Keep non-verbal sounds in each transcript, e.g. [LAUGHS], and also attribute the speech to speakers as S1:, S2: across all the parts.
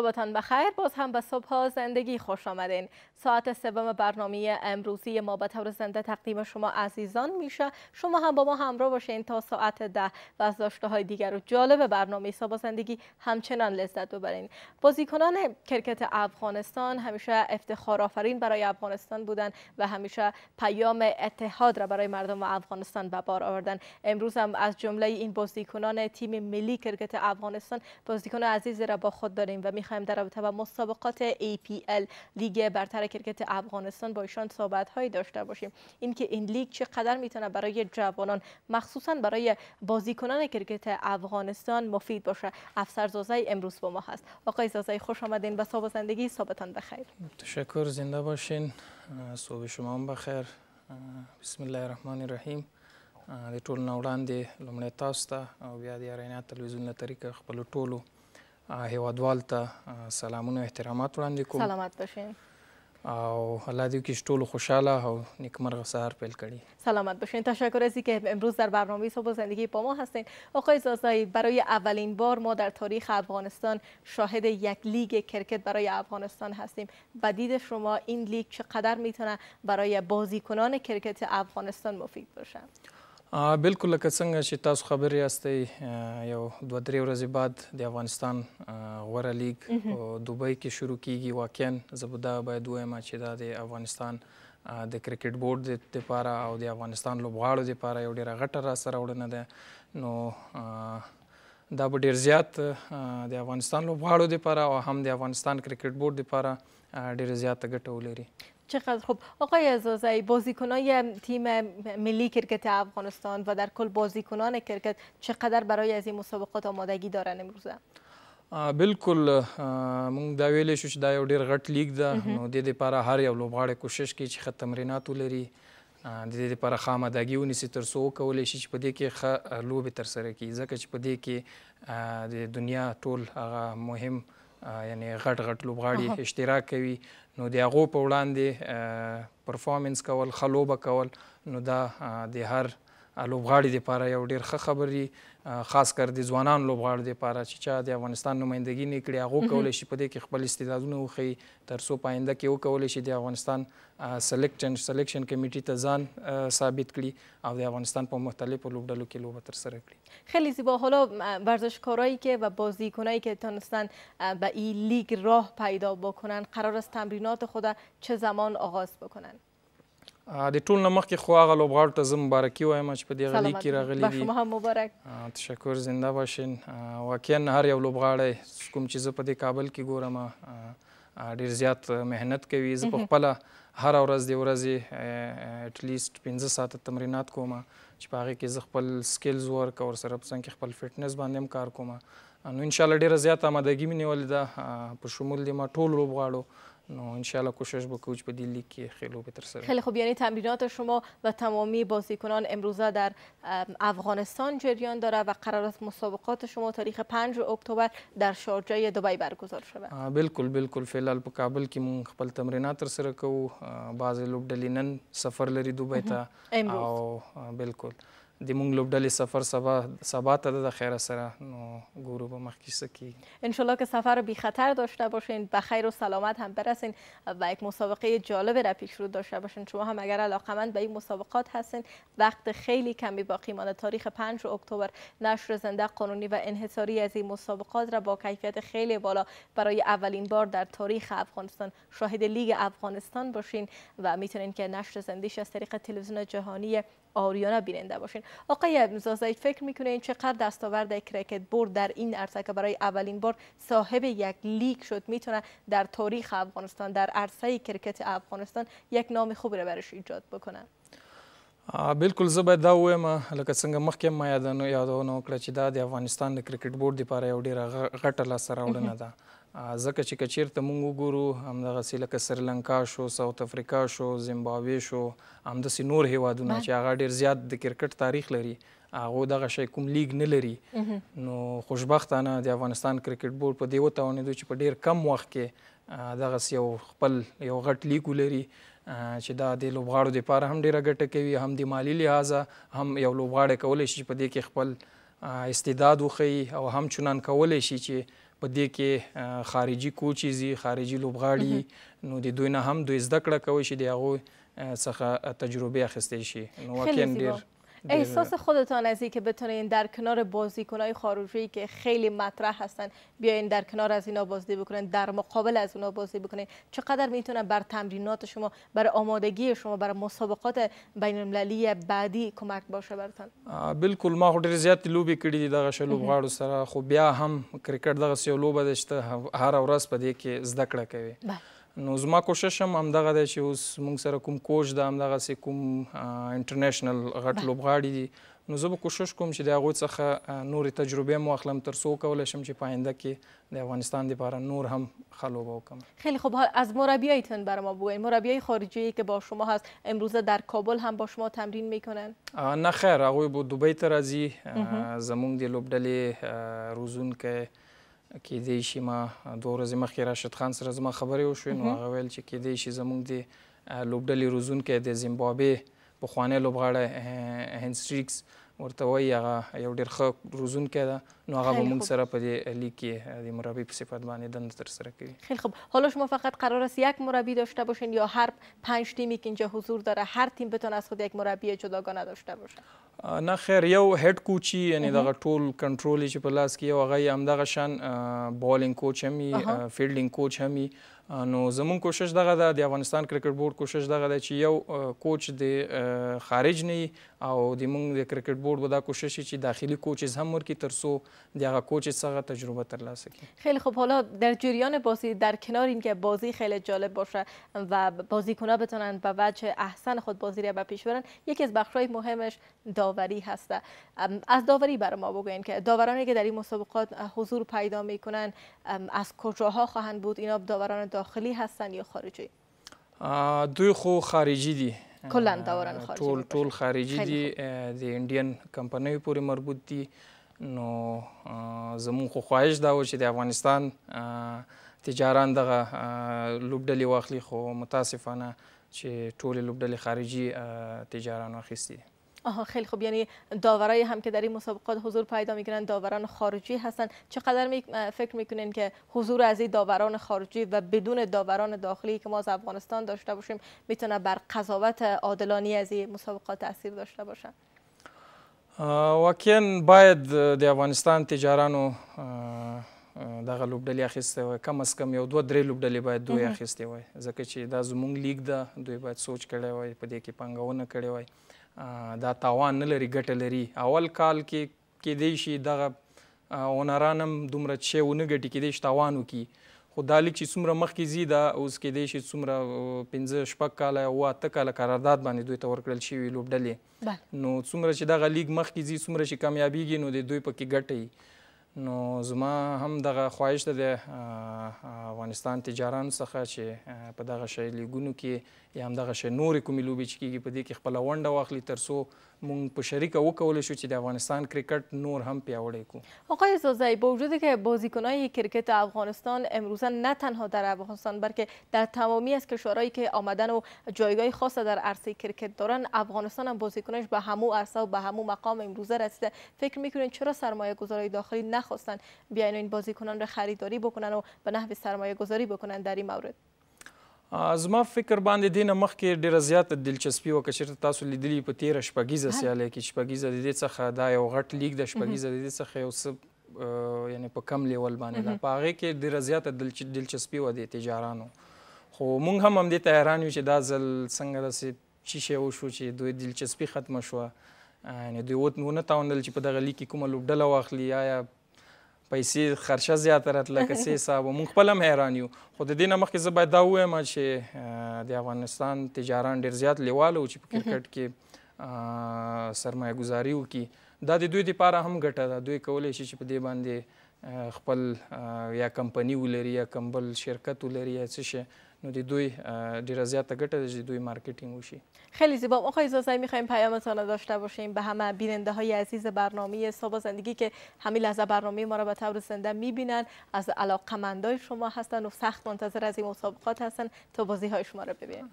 S1: صبحتان بخیر باز هم به صبح زندگی خوش آمدین ساعت سوم برنامه امروزی ما به طور زنده تقدیم شما عزیزان میشه شما هم با ما همراه باشین تا ساعت ده و از داشته های دیگر و جالب برنامه صبح زندگی همچنان لذت ببرین بازیکنان کرکت افغانستان همیشه افتخار آفرین برای افغانستان بودن و همیشه پیام اتحاد را برای مردم افغانستان به بار آوردن امروز هم از جمله این بازیکنان تیم ملی کرکت افغانستان بازیکن عزیز را با خود داریم و می میخوایم در رابطه با مسابقات APL لیگ برتر کرکت افغانستان با ایشان صحبت هایی داشته باشیم اینکه این لیگ چقدر میتونه برای جوانان مخصوصا برای بازیکنان کرکت افغانستان مفید باشه افسر زازه امروز با ما هست آقای زازه خوش آمدین به صاحب زندگی صحبتان بخیر
S2: تشکر زنده باشین صبح شما هم بخیر بسم الله الرحمن الرحیم د ټولو نه وړاندې لومړی تاسو ته او بیا د ارینیا تلویزیون له طریقه خپلو هیوادوال ته سلامونه احترامات وړاندې کوم سلامت باشین. او الله دې کې ټول خوشاله او نیکمرغه سهار پیل کړی
S1: سلامت باشین تشکر از که امروز در برنامه صبح زندگی با ما هستین آقای زازایی برای اولین بار ما در تاریخ افغانستان شاهد یک لیگ کرکت برای افغانستان هستیم و دید شما این لیگ چقدر میتونه برای بازیکنان کرکت افغانستان مفید باشه
S2: بالکل لکه څنګه چې تاسو خبر یاستئ یو دوه درې ورځې بعد د افغانستان غوره لیگ دوبۍ کې شروع کیږي واقعا زه به دا باید ووایم چې دا د افغانستان د کرکټ بورډ د لپاره او د افغانستان لوبغاړو د لپاره یو ډېره غټه راسره وړنه ده نو دا به ډیر زیات د افغانستان لوبغاړو لپاره او هم د افغانستان کرکټ بورډ لپاره ډیر زیات ګټه ولري
S1: چقدر خوب آقای ازازی بازیکنان تیم ملی کرکت افغانستان و در کل بازیکنان کرکت چقدر برای از این مسابقات آمادگی دارن امروزه
S2: بالکل مونږ دا ویلی شو چې دا یو ډیر غټ لیگ ده نو د دې لپاره هر یو لوبغاړی کوشش کوي چې ښه تمرینات ولري د دې لپاره خامداګي ونیسي تر څو کولی شي چې په دې کې ښه لوبې ترسره کړي ځکه چې په دې کې د دنیا ټول هغه مهم یعنی غټ غټ لوبغاړي اشتراک کوي نو د هغو په وړاندې پرفارمنس کول ښه لوبه کول نو دا د هر لوبغاړي لپاره یو ډیر ښه خبر دی خاص کر د ځوانان لوبغاړو لپاره چې چا د افغانستان نمائندګي نه کړي هغه کولای شي په دې کې خپل استعدادونه وښيي تر څو پاینده کې وکولای شي د افغانستان سلیکشن سلیکشن کمیټې ته ځان ثابت کړي او د افغانستان په مختلفو لوبډلو کې لوب تر سره کړي
S1: خیلی زیبا حالا ورزشکارایی که و بازیکنایی که تونستن به این لیگ راه پیدا بکنن قرار است تمرینات خود چه زمان آغاز بکنن
S2: د ټول نه مخکې خو هغه لوبغاړو ته زه مبارکي وایم چې په دې غلي کې راغلي دي هم مبارک تشکر زنده باشین واقعا هر یو لوبغاړی کوم چې زه په دې کابل کې ګورم ډیر زیات مهنت کوي زه په خپله هر ورځ د ورځې اټلیست پنځه ساعته تمرینات کوم چې په هغې کې زه خپل سکلز ورک او سره په څنګ کې خپل فټنس باندې هم کار کوم نو ان شاء الله ډیره زیاته آمادګي مې نیولې ده په شمول د ما ټول لوبغاړو نو انشالله کوشش بکنیم که دلی که خیلی تر
S1: سر خیلی خوب یعنی تمرینات شما و تمامی بازیکنان امروزه در افغانستان جریان داره و قرار است مسابقات شما تاریخ 5 اکتبر در شارجه دبی برگزار شود
S2: بالکل بالکل فعلا په کابل کې مونږ خپل تمرینات تر سره کوو بعضی لوبډلې نن سفر لري دبی ته او بالکل د مونږ سفر سبا سبا ته د خیر سره نو ګورو به سکی.
S1: انشالله که سفر رو بی خطر داشته باشین به خیر و سلامت هم برسین و یک مسابقه جالب را پیش رو داشته باشین شما هم اگر علاقمند به این مسابقات هستین وقت خیلی کمی باقی مانده تاریخ 5 اکتبر نشر زنده قانونی و انحصاری از این مسابقات را با کیفیت خیلی بالا برای اولین بار در تاریخ افغانستان شاهد لیگ افغانستان باشین و میتونین که نشر زندیش از طریق تلویزیون جهانی آریانا بیننده باشین آقای زازید فکر میکنین چقدر دستاورد کرکت برد در این عرصه که برای اولین بار صاحب یک لیگ شد میتونه در تاریخ افغانستان در عرصه کرکت افغانستان یک نام خوبی را برش ایجاد بکنه
S2: بالکل زه باید دا ووایم لکه څنګه مخکې ما یادونه یادونه وکړه چې دا د افغانستان د کرکټ بورډ دپاره یو ډېره غټه لاسته راوړنه ده ځکه چې کچیرته موږ وګورو همدغسې لکه سریلانکا شو ساوت افریقا شو زیمبابوې شو همداسې نور هیوادونه چې هغه ډېر زیات د کرکټ تاریخ لري هغو دغه شی کوم لیګ نه لري نو خوشبختانه د افغانستان کرکټ بورډ په دې وتوانېدو چې په ډېر کم وخت کې دغسې یو خپل یو غټ لیګ ولري چې دا د لوبغاړو دپاره هم ډېره ګټه کوي هم د مالی لحاظه هم یو لوبغاړی کولی شي چې په دې کې خپل استعداد وښیي او هم چنان کولی شي چې په دې کې خارجي کوچیزي خارجي لوبغاړي نو د دوی نه هم دوی زده کړه کوي چې د هغوی څخه تجربې اخیستی شي نو واقعا ډېر احساس
S1: خودتان از که بتونین در کنار بازیکنهای خارجی که خیلی مطرح هستن بیاین در کنار از اینا بازی بکنین در مقابل از اونا بازی بکنین چقدر میتونن بر تمرینات شما بر آمادگی شما بر مسابقات بین المللی بعدی کمک باشه براتان
S2: بالکل ما خود ډیر زیات لوبې کړې دی دغه شلو غاړو سره خو بیا هم کرکټ دغه سیو لوبه دشته هر ورځ په دې کې زده کړه کوي بله. نو زما کوشش هم همدغه دی چې اوس موږ سره کوم کوچ ده همدغسې کوم انټرنیشنل غټ لوبغاړي دي نو زه به کوشش کوم چې د هغوی څخه نورې تجربې مو واخلم تر څو وکولی شم چې په آینده کې د افغانستان لپاره نور هم ښه لوبه وکم
S1: خیلی خب از مربیایتان برا ما بگوین مربیای خارجی که با شما هست امروزه در کابل هم با شما تمرین میکنن
S2: نه خیر هغوی به دوبۍ ته راځي زموږ د لوبډلې روزونکی کېدای شي ما دوه ورځې مخکې راشد خان سره زما خبرې وشوې نو هغه ویل چې کېدای شي زموږ د لوبډلې روزونکی د زیمبابوې پخوانی لوبغاړی هینسټریکس ورته وایي هغه یو ډېر ښه روزونکی ده نو هغه به موږ سره په دې لیگ کې د مربی په صفت باندې دنده ترسره کوي
S1: خیلی خوب حالا شما فقط قرار است یک مربی داشته باشین یا هر پنج تیمی که اینجا حضور داره هر تیم بتونه از خود یک مربی جداگانه داشته باشه
S2: نه خیر یو هډ کوچی یعنی دغه ټول کنټرول چې په لاس کې یو هغه هم دغه شان بالینګ کوچ هم فیلډینګ کوچ هم نو زمون کوشش دغه د افغانستان کرکټ بورډ کوشش دغه دی چې یو کوچ د خارج نه او د مونږ د کرکټ بورډ به دا کوشش چې داخلي کوچز هم ورکړي ترڅو دیگه کوچ تجربه ترلاسه کی
S1: خیلی خوب حالا در جریان بازی در کنار اینکه بازی خیلی جالب باشه و بازیکن‌ها بتونن به وجه احسن خود بازی را به پیش برن یکی از بخش‌های مهمش داوری هسته از داوری بر ما بگوین که داورانی که در این مسابقات حضور پیدا میکنن از کجاها خواهند بود اینا داوران داخلی هستن یا خارجی
S2: دوی خو خارجی دی
S1: کلا داوران خارجی طول
S2: طول خارجی دی دی انډین کمپنی پوری مربوط دی نو زمون خو خواهش دا و چې د افغانستان تجاران دغه لوبډلې واخلي خو متاسفانه چې ټول لوبډلې خارجي تجاران واخیستي
S1: آها خیلی خوب یعنی داورایی هم که در این مسابقات حضور پیدا میکنن داوران خارجی هستن چقدر فکر میکنین که حضور از این داوران خارجی و بدون داوران داخلی که ما از افغانستان داشته باشیم میتونه بر قضاوت عادلانی از این مسابقات تاثیر داشته باشه.
S2: واقعا باید د افغانستان تجارانو دغه لوبډلې اخیستې وای کم از کم یو دوه درې لوبډلې باید دوی اخیستې وای ځکه چې دا زموږ لیگ ده دوی باید سوچ کړی وای په دې کې پانګونه کړې وای دا تاوان نه لري ګټه لري اول کال کې کېدی شي دغه اونرانم دومره چې ونه ګټي کېدی شي تاوان وکړي خو دا لیک چې څومره مخکې ځي دا اوس کېدای شي څومره پنځه شپږ کاله او اته کاله قرارداد باندې دوی ته ورکړل شوي لوبډلې نو څومره چې دغه لیک مخکې ځي څومره چې کامیابیږي نو د دوی پکې ګټه نو زما هم دغه خواهش ده افغانستان تجاران څخه چې په دغه شی لیګونو کې یا هم دغه شی نورې کومې لوبې چې کېږي په دې کې خپله ونډه واخلي تر مونږ په شریکه وکولی شو چې د افغانستان کرکټ نور هم پیاوړی کړو
S1: آقای زازی با وجودی که بازیکنهای کرکت افغانستان امروزه نه تنها در افغانستان بلکه در تمامی از کشورهایی که آمدن و جایگاه خاص در عرصه کرکت دارن افغانستان هم بازیکنش به همو عرصه و به همو مقام امروزه رسیده فکر میکنین چرا سرمایه گذاری داخلی نخواستن بیاین این بازیکنان را خریداری بکنن و به نحو سرمایه سرمایه گذاری بکنن در این مورد
S2: از ما فکر باندې دینه مخکې ډیره زیات دلچسپي وکړه چې تاسو لیدلی په 13 شپږیزه سیالي کې شپږیزه د دې څخه دا یو غټ لیگ د شپږیزه د دې څخه یو یعنی په کم لیول باندې دا په هغه کې ډیره زیاته دلچسپي و د تجارانو خو موږ هم همدې ته حیران یو چې دا ځل څنګه داسې څه شی وشو چې دوی دلچسپي ختمه شوه یعنې دوی ونه تاوندل چې په دغه لیک کې کومه لوبډله واخلي آیا پیسې خرچه زیاته راتله که سه [LAUGHS] حساب مونږ خپل هم حیران یو خو د دې نه مخکې زه باید دا ووایم چې د افغانستان تجاران ډېر زیات لیواله وو چې په کرکټ کې سرمایه ګزاري وکړي دا د دوی دپاره هم ګټه ده دوی کولی شي چې په دې باندې خپل یا کمپنی ولري یا کمبل شرکت ولري یا څه شی نو د دوی ډیره زیاته گټه د دوی مارکتینگ وشی
S1: خیلی زیبا آقای زازایی میخوایم پیامتان داشته باشیم به همه بیننده های عزیز برنامه صبح زندگی که همین لحظه برنامه ما را به طور زنده میبینن از علاقمندای شما هستن و سخت منتظر از این مسابقات هستن تا بازی های شما را ببینن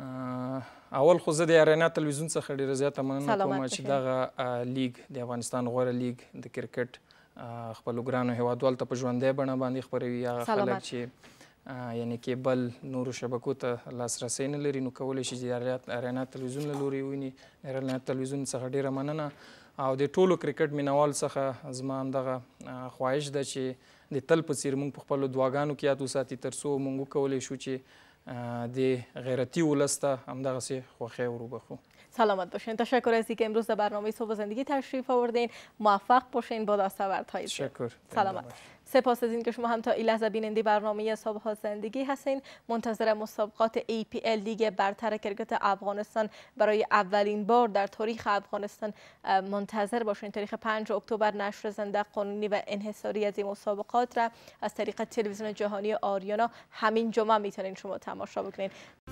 S2: اول خو زه د ارینا تلویزیون څخه ډیره زیاته مننه کوم چې دغه لیگ د افغانستان غوره لیگ د کرکټ خپل ګرانو هیوادوال ته په ژوندۍ بڼه باندې خبروي هغه خلک چې یعنی کیبل نورو شبکو ته لاسرسی نه لري نو کولی شي چې اریانا تلویزیون له لوري وویني اریانا تلویزیون څخه ډیره مننه او د ټولو کرکټ مینوال څخه زما همدغه خواهش ده چې د تل په څیر موږ په خپلو دعاګانو کې یاد وساتي تر څو موږ وکولی شو چې د غیرتي ولس ته همدغسې خوښۍ وروبخو
S1: سلامت باشین تشکر از اینکه امروز در برنامه صبح زندگی تشریف آوردین موفق باشین با هایش. تشکر سلامت سپاس از اینکه شما هم تا این لحظه بیننده برنامه صبح زندگی هستین منتظر مسابقات پی ال لیگ برتر کرکت افغانستان برای اولین بار در تاریخ افغانستان منتظر باشین تاریخ 5 اکتبر نشر زنده قانونی و انحصاری از این مسابقات را از طریق تلویزیون جهانی آریانا همین جمعه میتونین شما تماشا بکنین